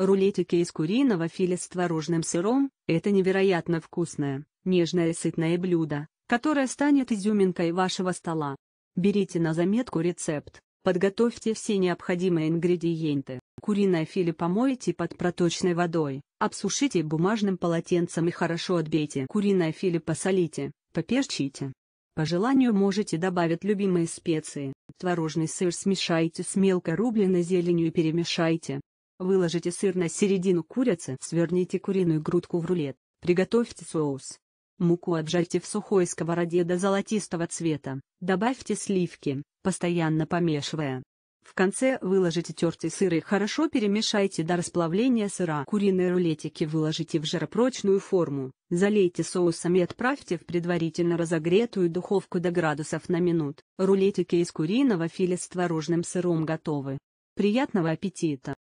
Рулетики из куриного филе с творожным сыром – это невероятно вкусное, нежное и сытное блюдо, которое станет изюминкой вашего стола. Берите на заметку рецепт, подготовьте все необходимые ингредиенты. Куриное филе помойте под проточной водой, обсушите бумажным полотенцем и хорошо отбейте. Куриное филе посолите, поперчите. По желанию можете добавить любимые специи. Творожный сыр смешайте с мелко рубленной зеленью и перемешайте. Выложите сыр на середину курицы, сверните куриную грудку в рулет, приготовьте соус. Муку обжарьте в сухой сковороде до золотистого цвета, добавьте сливки, постоянно помешивая. В конце выложите тертый сыр и хорошо перемешайте до расплавления сыра. Куриные рулетики выложите в жаропрочную форму, залейте соусом и отправьте в предварительно разогретую духовку до градусов на минут. Рулетики из куриного филе с творожным сыром готовы. Приятного аппетита!